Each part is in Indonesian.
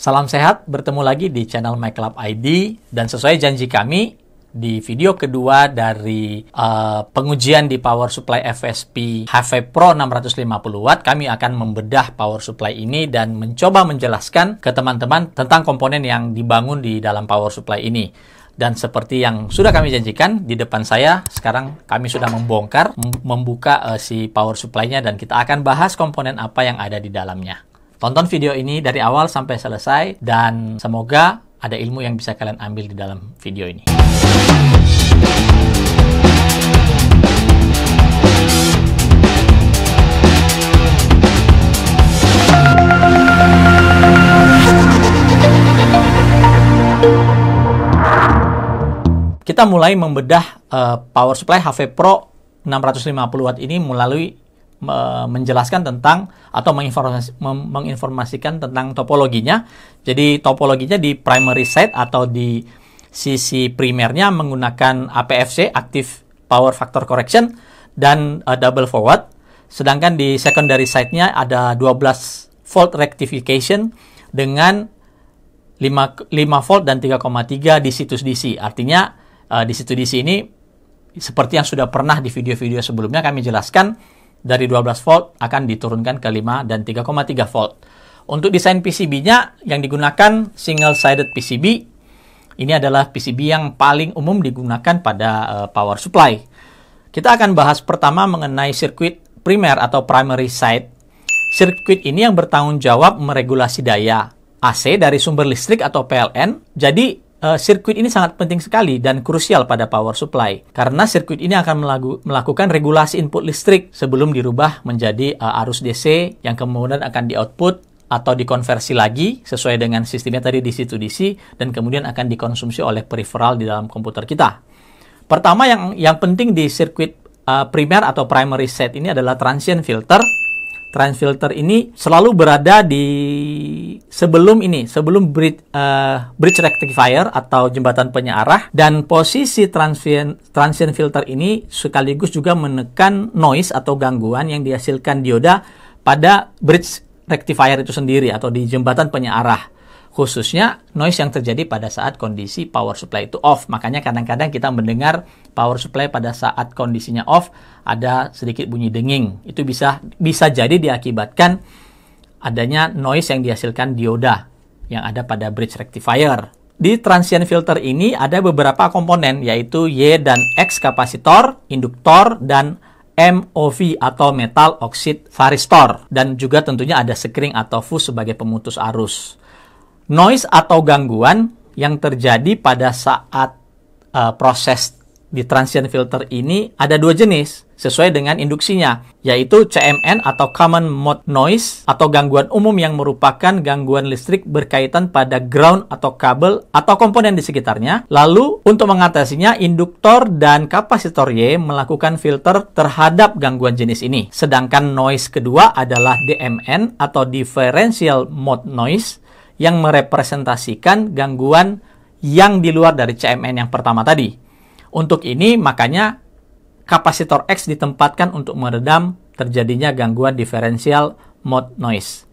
Salam sehat, bertemu lagi di channel My Club ID dan sesuai janji kami di video kedua dari uh, pengujian di power supply FSP HV Pro 650 watt kami akan membedah power supply ini dan mencoba menjelaskan ke teman-teman tentang komponen yang dibangun di dalam power supply ini. Dan seperti yang sudah kami janjikan, di depan saya sekarang kami sudah membongkar, membuka uh, si power supply-nya dan kita akan bahas komponen apa yang ada di dalamnya. Tonton video ini dari awal sampai selesai dan semoga ada ilmu yang bisa kalian ambil di dalam video ini. Kita mulai membedah uh, power supply HV Pro 650 watt ini melalui menjelaskan tentang atau menginformasikan tentang topologinya. Jadi topologinya di primary side atau di sisi primernya menggunakan APFC active power factor correction dan uh, double forward. Sedangkan di secondary side-nya ada 12 volt rectification dengan 5 5 volt dan 3,3 di situs DC. Artinya uh, di situs DC ini seperti yang sudah pernah di video-video sebelumnya kami jelaskan dari 12 volt akan diturunkan ke 5 dan 3,3 volt. Untuk desain PCB-nya yang digunakan single sided PCB. Ini adalah PCB yang paling umum digunakan pada uh, power supply. Kita akan bahas pertama mengenai sirkuit primer atau primary side. Sirkuit ini yang bertanggung jawab meregulasi daya AC dari sumber listrik atau PLN. Jadi uh, sirkuit ini sangat penting sekali dan krusial pada power supply karena sirkuit ini akan melagu, melakukan regulasi input listrik sebelum dirubah menjadi uh, arus DC yang kemudian akan di-output atau dikonversi lagi sesuai dengan sistemnya tadi DC to DC dan kemudian akan dikonsumsi oleh peripheral di dalam komputer kita. Pertama yang yang penting di sirkuit uh, primer atau primary set ini adalah transient filter Transfilter ini selalu berada di sebelum ini, sebelum bridge, uh, bridge rectifier atau jembatan penyearah dan posisi transient, transient filter ini sekaligus juga menekan noise atau gangguan yang dihasilkan dioda pada bridge rectifier itu sendiri atau di jembatan penyearah khususnya noise yang terjadi pada saat kondisi power supply itu off. Makanya kadang-kadang kita mendengar power supply pada saat kondisinya off ada sedikit bunyi denging. Itu bisa bisa jadi diakibatkan adanya noise yang dihasilkan dioda yang ada pada bridge rectifier. Di transient filter ini ada beberapa komponen yaitu Y dan X kapasitor, induktor dan MOV atau metal oxide varistor dan juga tentunya ada sekring atau fuse sebagai pemutus arus noise atau gangguan yang terjadi pada saat uh, proses di transient filter ini ada dua jenis sesuai dengan induksinya, yaitu CMN atau Common Mode Noise atau gangguan umum yang merupakan gangguan listrik berkaitan pada ground atau kabel atau komponen di sekitarnya. Lalu, untuk mengatasinya, induktor dan kapasitor Y melakukan filter terhadap gangguan jenis ini. Sedangkan noise kedua adalah DMN atau Differential Mode Noise yang merepresentasikan gangguan yang di luar dari CMN yang pertama tadi. Untuk ini makanya kapasitor X ditempatkan untuk meredam terjadinya gangguan diferensial mode noise.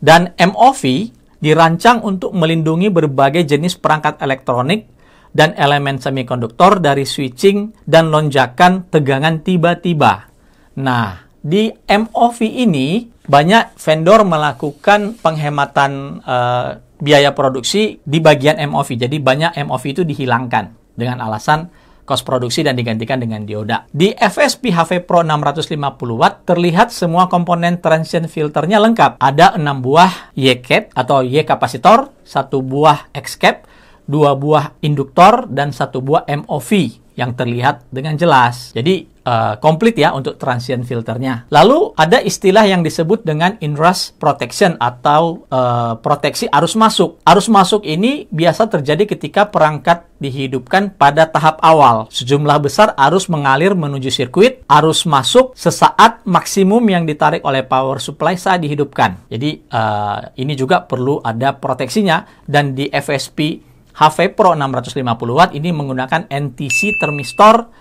Dan MOV dirancang untuk melindungi berbagai jenis perangkat elektronik dan elemen semikonduktor dari switching dan lonjakan tegangan tiba-tiba. Nah, di MOV ini banyak vendor melakukan penghematan uh, biaya produksi di bagian MOV. Jadi banyak MOV itu dihilangkan dengan alasan kos produksi dan digantikan dengan dioda. Di FSP HV Pro 650 Watt terlihat semua komponen transient filternya lengkap. Ada 6 buah Y-cap atau Y kapasitor, satu buah X-cap, dua buah induktor, dan satu buah MOV yang terlihat dengan jelas. Jadi uh, komplit ya untuk transient filternya. Lalu ada istilah yang disebut dengan inrush protection atau uh, proteksi arus masuk. Arus masuk ini biasa terjadi ketika perangkat dihidupkan pada tahap awal. Sejumlah besar arus mengalir menuju sirkuit, arus masuk sesaat maksimum yang ditarik oleh power supply saat dihidupkan. Jadi uh, ini juga perlu ada proteksinya dan di FSP HV Pro 650 watt ini menggunakan NTC thermistor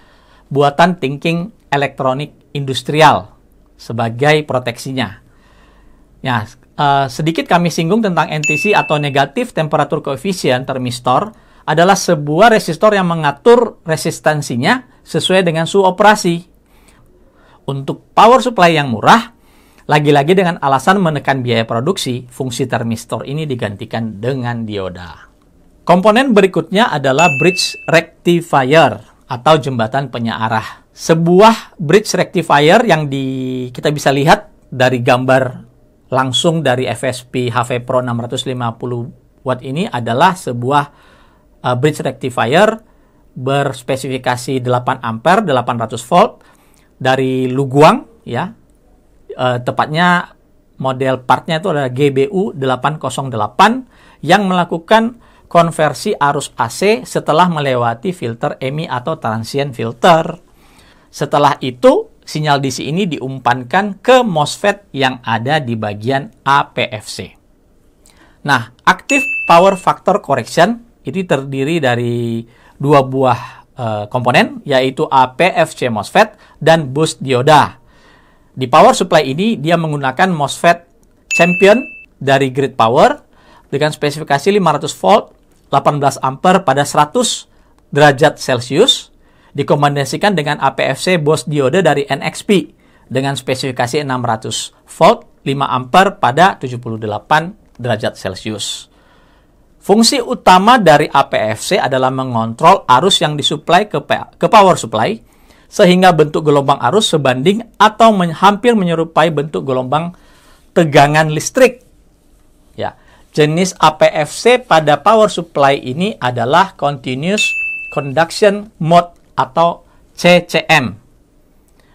buatan Thinking Elektronik Industrial sebagai proteksinya. Ya, uh, sedikit kami singgung tentang NTC atau negatif temperatur koefisien termistor adalah sebuah resistor yang mengatur resistensinya sesuai dengan suhu operasi. Untuk power supply yang murah, lagi-lagi dengan alasan menekan biaya produksi, fungsi termistor ini digantikan dengan dioda. Komponen berikutnya adalah bridge rectifier atau jembatan penyearah. Sebuah bridge rectifier yang di, kita bisa lihat dari gambar langsung dari FSP HV Pro 650 watt ini adalah sebuah uh, bridge rectifier berspesifikasi 8 ampere 800 volt dari Luguang ya. Uh, tepatnya model partnya itu adalah GBU 808 yang melakukan konversi arus AC setelah melewati filter EMI atau transient filter. Setelah itu, sinyal DC ini diumpankan ke MOSFET yang ada di bagian APFC. Nah, active power factor correction itu terdiri dari dua buah e, komponen, yaitu APFC MOSFET dan boost dioda. Di power supply ini, dia menggunakan MOSFET champion dari grid power dengan spesifikasi 500 volt 18 ampere pada 100 derajat Celcius dikombinasikan dengan APFC Bose diode dari NXP dengan spesifikasi 600 volt 5 ampere pada 78 derajat Celcius. Fungsi utama dari APFC adalah mengontrol arus yang disuplai ke, ke power supply sehingga bentuk gelombang arus sebanding atau men hampir menyerupai bentuk gelombang tegangan listrik. Ya. Jenis APFC pada power supply ini adalah Continuous Conduction Mode atau CCM,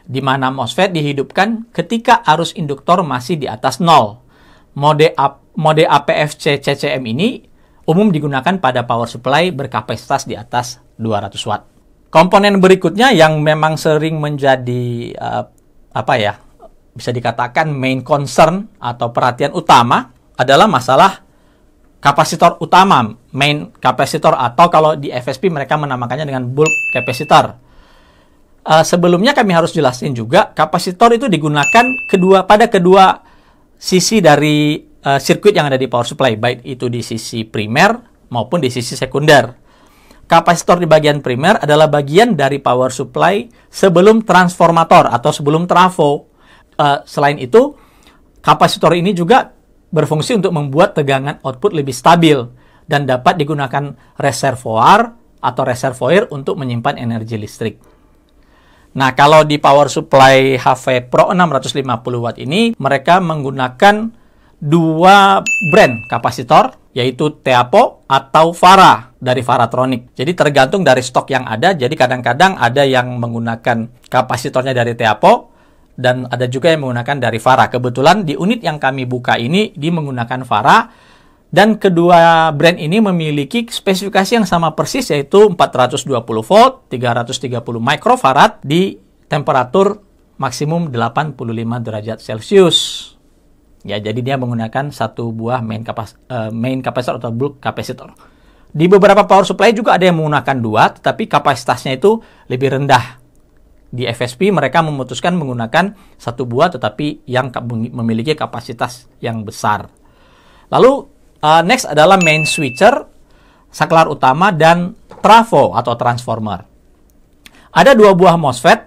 di mana MOSFET dihidupkan ketika arus induktor masih di atas 0. Mode, mode APFC CCM ini umum digunakan pada power supply berkapasitas di atas 200 watt. Komponen berikutnya yang memang sering menjadi uh, apa ya bisa dikatakan main concern atau perhatian utama adalah masalah kapasitor utama, main kapasitor atau kalau di FSP mereka menamakannya dengan bulk kapasitor. Uh, sebelumnya kami harus jelasin juga kapasitor itu digunakan kedua pada kedua sisi dari uh, sirkuit yang ada di power supply, baik itu di sisi primer maupun di sisi sekunder. Kapasitor di bagian primer adalah bagian dari power supply sebelum transformator atau sebelum trafo. Uh, selain itu, kapasitor ini juga berfungsi untuk membuat tegangan output lebih stabil dan dapat digunakan reservoir atau reservoir untuk menyimpan energi listrik. Nah, kalau di power supply HV Pro 650 watt ini, mereka menggunakan dua brand kapasitor, yaitu Teapo atau Fara dari Faratronic. Jadi tergantung dari stok yang ada, jadi kadang-kadang ada yang menggunakan kapasitornya dari Teapo, dan ada juga yang menggunakan dari Farah. Kebetulan di unit yang kami buka ini di menggunakan Farah dan kedua brand ini memiliki spesifikasi yang sama persis yaitu 420 volt, 330 microfarad di temperatur maksimum 85 derajat Celcius. Ya, jadi dia menggunakan satu buah main kapas eh, main kapasitor atau bulk kapasitor. Di beberapa power supply juga ada yang menggunakan dua, tetapi kapasitasnya itu lebih rendah di FSP mereka memutuskan menggunakan satu buah tetapi yang memiliki kapasitas yang besar. Lalu uh, next adalah main switcher, saklar utama dan trafo atau transformer. Ada dua buah MOSFET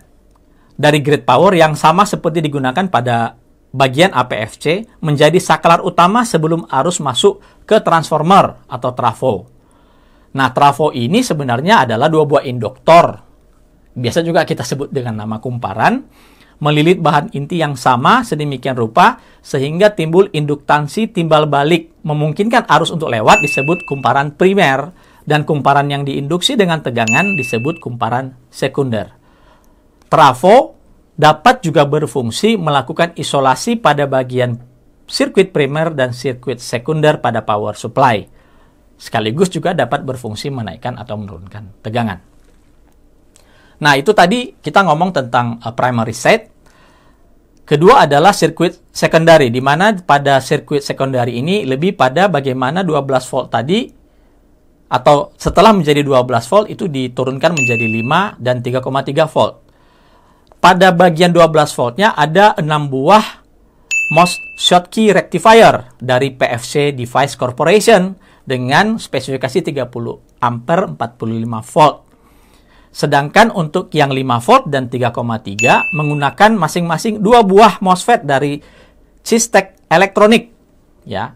dari grid power yang sama seperti digunakan pada bagian APFC menjadi saklar utama sebelum arus masuk ke transformer atau trafo. Nah, trafo ini sebenarnya adalah dua buah induktor biasa juga kita sebut dengan nama kumparan, melilit bahan inti yang sama sedemikian rupa sehingga timbul induktansi timbal balik, memungkinkan arus untuk lewat disebut kumparan primer dan kumparan yang diinduksi dengan tegangan disebut kumparan sekunder. Trafo dapat juga berfungsi melakukan isolasi pada bagian sirkuit primer dan sirkuit sekunder pada power supply. Sekaligus juga dapat berfungsi menaikkan atau menurunkan tegangan. Nah, itu tadi kita ngomong tentang uh, primary set. Kedua adalah sirkuit secondary, di mana pada sirkuit secondary ini lebih pada bagaimana 12 volt tadi atau setelah menjadi 12 volt itu diturunkan menjadi 5 dan 3,3 volt. Pada bagian 12 voltnya ada 6 buah MOS Schottky rectifier dari PFC Device Corporation dengan spesifikasi 30 ampere 45 volt. Sedangkan untuk yang 5 volt dan 3,3 menggunakan masing-masing dua buah MOSFET dari Cistek elektronik ya.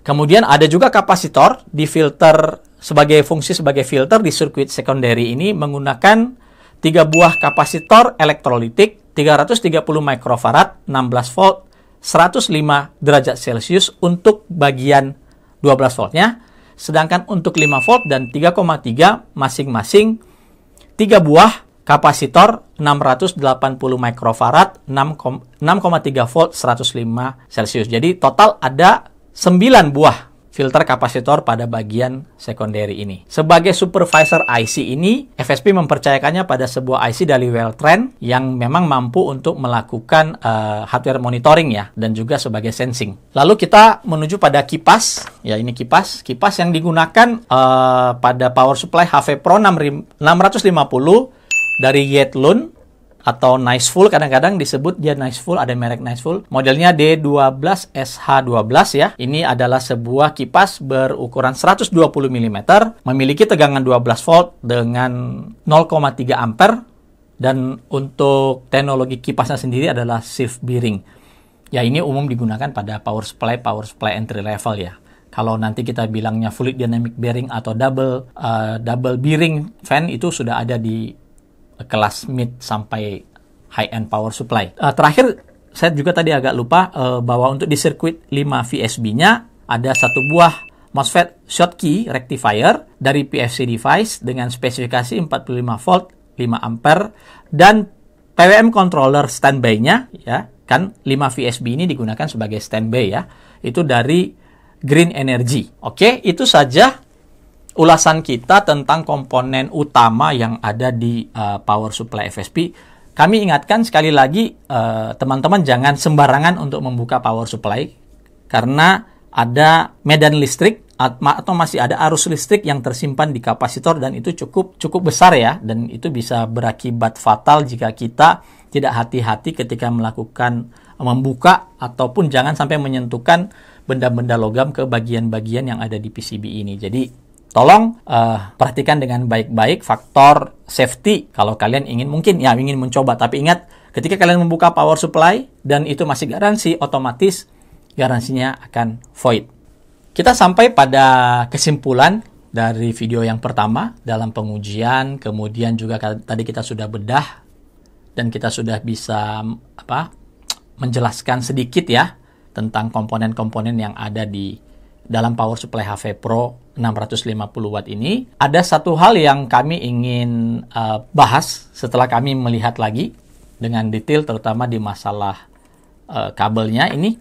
Kemudian ada juga kapasitor di filter sebagai fungsi sebagai filter di sirkuit secondary ini menggunakan tiga buah kapasitor elektrolitik 330 mikrofarad 16 volt 105 derajat Celcius untuk bagian 12 voltnya sedangkan untuk 5 volt dan 3,3 masing-masing 3 buah kapasitor 680 mikrofarad 6,3 volt 105 celcius jadi total ada 9 buah filter kapasitor pada bagian secondary ini. Sebagai supervisor IC ini, FSP mempercayakannya pada sebuah IC dari Weltrend yang memang mampu untuk melakukan uh, hardware monitoring ya dan juga sebagai sensing. Lalu kita menuju pada kipas. Ya, ini kipas. Kipas yang digunakan uh, pada power supply HV Pro 6650 650 dari Yetlun atau Niceful kadang-kadang disebut dia Niceful ada merek Niceful modelnya D12 SH12 ya ini adalah sebuah kipas berukuran 120 mm memiliki tegangan 12 volt dengan 0,3 ampere dan untuk teknologi kipasnya sendiri adalah shift bearing ya ini umum digunakan pada power supply power supply entry level ya kalau nanti kita bilangnya fluid dynamic bearing atau double uh, double bearing fan itu sudah ada di kelas mid sampai high end power supply. Uh, terakhir saya juga tadi agak lupa uh, bahwa untuk di sirkuit 5 VSB-nya ada satu buah MOSFET short key rectifier dari PFC device dengan spesifikasi 45 volt 5 ampere dan PWM controller standby-nya ya kan 5 VSB ini digunakan sebagai standby ya itu dari Green Energy. Oke, itu saja ulasan kita tentang komponen utama yang ada di uh, power supply FSP. Kami ingatkan sekali lagi eh, teman-teman uh, jangan sembarangan untuk membuka power supply karena ada medan listrik atau masih ada arus listrik yang tersimpan di kapasitor dan itu cukup cukup besar ya dan itu bisa berakibat fatal jika kita tidak hati-hati ketika melakukan membuka ataupun jangan sampai menyentuhkan benda-benda logam ke bagian-bagian yang ada di PCB ini. Jadi tolong uh, perhatikan dengan baik-baik faktor safety kalau kalian ingin mungkin ya ingin mencoba tapi ingat ketika kalian membuka power supply dan itu masih garansi otomatis garansinya akan void. Kita sampai pada kesimpulan dari video yang pertama dalam pengujian, kemudian juga tadi kita sudah bedah dan kita sudah bisa apa menjelaskan sedikit ya tentang komponen-komponen yang ada di dalam power supply HV Pro 650 watt ini ada satu hal yang kami ingin uh, bahas setelah kami melihat lagi dengan detail terutama di masalah uh, kabelnya ini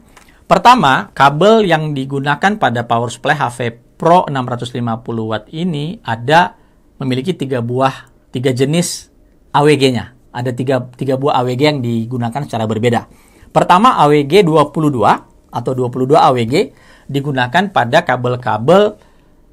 pertama kabel yang digunakan pada power supply HV Pro 650 watt ini ada memiliki tiga buah tiga jenis AWG-nya ada tiga, tiga buah AWG yang digunakan secara berbeda pertama AWG 22 atau 22 AWG digunakan pada kabel-kabel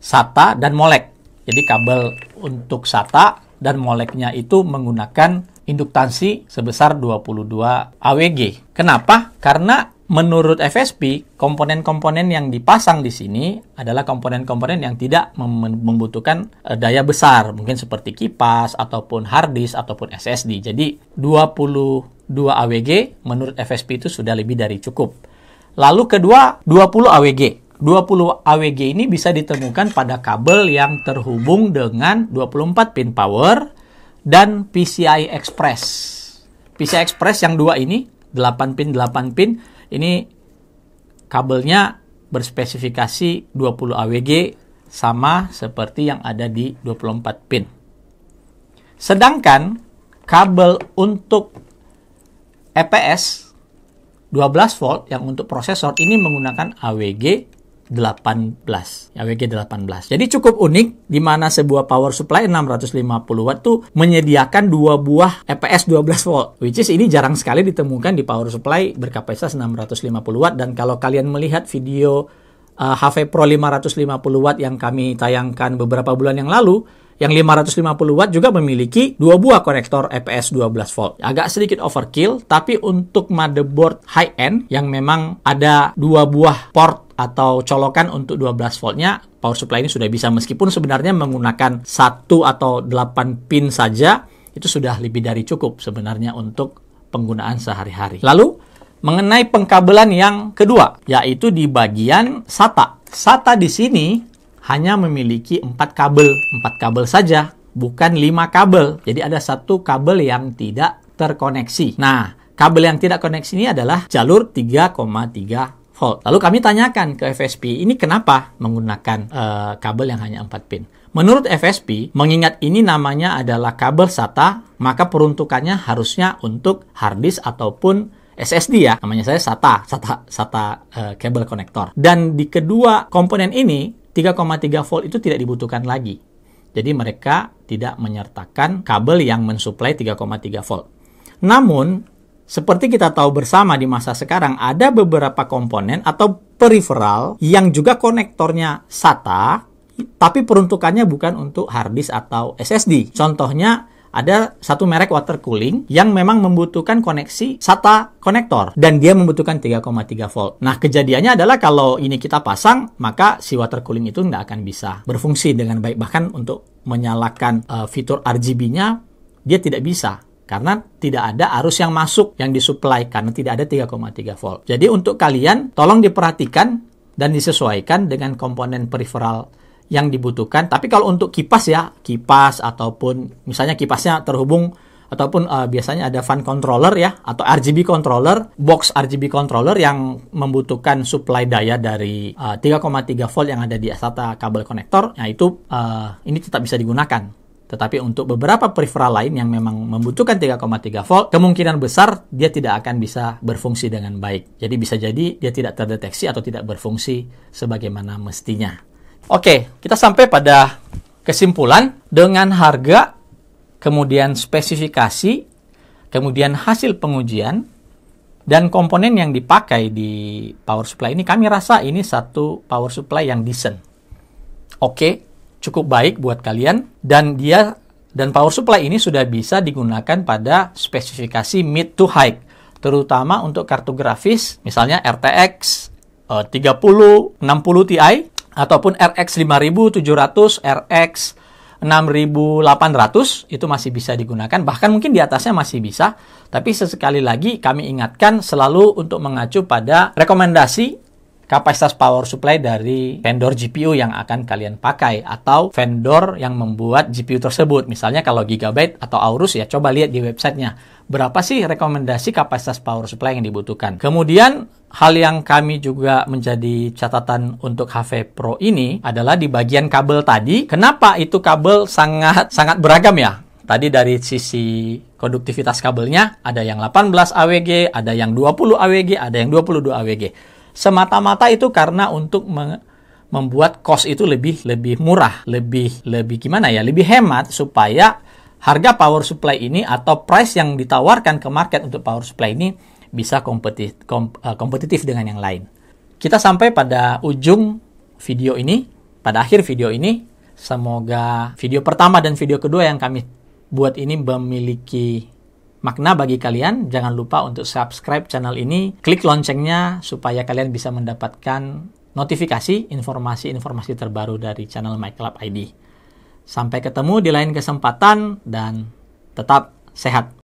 SATA dan molek. Jadi kabel untuk SATA dan moleknya itu menggunakan induktansi sebesar 22 AWG. Kenapa? Karena menurut FSP, komponen-komponen yang dipasang di sini adalah komponen-komponen yang tidak membutuhkan eh, daya besar, mungkin seperti kipas ataupun hard disk ataupun SSD. Jadi 22 AWG menurut FSP itu sudah lebih dari cukup. Lalu kedua 20 AWG. 20 AWG ini bisa ditemukan pada kabel yang terhubung dengan 24 pin power dan PCI Express. PCI Express yang dua ini 8 pin 8 pin ini kabelnya berspesifikasi 20 AWG sama seperti yang ada di 24 pin. Sedangkan kabel untuk EPS 12 volt yang untuk prosesor ini menggunakan AWG 18. AWG 18. Jadi cukup unik di mana sebuah power supply 650 watt tuh menyediakan dua buah EPS 12 volt which is ini jarang sekali ditemukan di power supply berkapasitas 650 watt dan kalau kalian melihat video uh, HV Pro 550 watt yang kami tayangkan beberapa bulan yang lalu yang 550 watt juga memiliki dua buah konektor EPS 12 volt. Agak sedikit overkill, tapi untuk motherboard high end yang memang ada dua buah port atau colokan untuk 12 voltnya power supply ini sudah bisa meskipun sebenarnya menggunakan satu atau 8 pin saja itu sudah lebih dari cukup sebenarnya untuk penggunaan sehari-hari. Lalu mengenai pengkabelan yang kedua yaitu di bagian SATA. SATA di sini hanya memiliki empat kabel, empat kabel saja, bukan lima kabel. Jadi ada satu kabel yang tidak terkoneksi. Nah, kabel yang tidak koneksi ini adalah jalur 3,3 volt. Lalu kami tanyakan ke FSP, ini kenapa menggunakan uh, kabel yang hanya 4 pin? Menurut FSP, mengingat ini namanya adalah kabel SATA, maka peruntukannya harusnya untuk harddisk ataupun SSD ya, namanya saya SATA, SATA, SATA uh, eh, cable connector. Dan di kedua komponen ini 3,3 volt itu tidak dibutuhkan lagi. Jadi mereka tidak menyertakan kabel yang mensuplai 3,3 volt. Namun, seperti kita tahu bersama di masa sekarang, ada beberapa komponen atau peripheral yang juga konektornya SATA, tapi peruntukannya bukan untuk hard disk atau SSD. Contohnya ada satu merek water cooling yang memang membutuhkan koneksi SATA konektor dan dia membutuhkan 3,3 volt. Nah, kejadiannya adalah kalau ini kita pasang, maka si water cooling itu tidak akan bisa berfungsi dengan baik. Bahkan untuk menyalakan uh, fitur RGB-nya, dia tidak bisa karena tidak ada arus yang masuk yang disuplai karena tidak ada 3,3 volt. Jadi untuk kalian tolong diperhatikan dan disesuaikan dengan komponen peripheral yang dibutuhkan. Tapi kalau untuk kipas ya, kipas ataupun misalnya kipasnya terhubung ataupun uh, biasanya ada fan controller ya atau RGB controller, box RGB controller yang membutuhkan supply daya dari 3,3 eh, volt yang ada di SATA kabel konektor, nah itu uh, ini tetap bisa digunakan. Tetapi untuk beberapa peripheral lain yang memang membutuhkan 3,3 volt, kemungkinan besar dia tidak akan bisa berfungsi dengan baik. Jadi bisa jadi dia tidak terdeteksi atau tidak berfungsi sebagaimana mestinya. Oke, kita sampai pada kesimpulan dengan harga, kemudian spesifikasi, kemudian hasil pengujian, dan komponen yang dipakai di power supply ini kami rasa ini satu power supply yang decent. Oke, cukup baik buat kalian dan dia dan power supply ini sudah bisa digunakan pada spesifikasi mid to high terutama untuk kartu grafis misalnya RTX 30 60 Ti ataupun RX 5700, RX 6800 itu masih bisa digunakan bahkan mungkin di atasnya masih bisa tapi sesekali lagi kami ingatkan selalu untuk mengacu pada rekomendasi kapasitas power supply dari vendor GPU yang akan kalian pakai atau vendor yang membuat GPU tersebut misalnya kalau Gigabyte atau Aorus ya coba lihat di websitenya berapa sih rekomendasi kapasitas power supply yang dibutuhkan kemudian Hal yang kami juga menjadi catatan untuk HV Pro ini adalah di bagian kabel tadi. Kenapa itu kabel sangat sangat beragam ya? Tadi dari sisi konduktivitas kabelnya ada yang 18 AWG, ada yang 20 AWG, ada yang 22 AWG. Semata-mata itu karena untuk membuat cost itu lebih lebih murah, lebih lebih gimana ya? Lebih hemat supaya harga power supply ini atau price yang ditawarkan ke market untuk power supply ini bisa kompetit, kom, uh, kompetitif dengan yang lain. Kita sampai pada ujung video ini, pada akhir video ini, semoga video pertama dan video kedua yang kami buat ini memiliki makna bagi kalian. Jangan lupa untuk subscribe channel ini, klik loncengnya supaya kalian bisa mendapatkan notifikasi informasi-informasi terbaru dari channel MyClub ID. Sampai ketemu di lain kesempatan dan tetap sehat.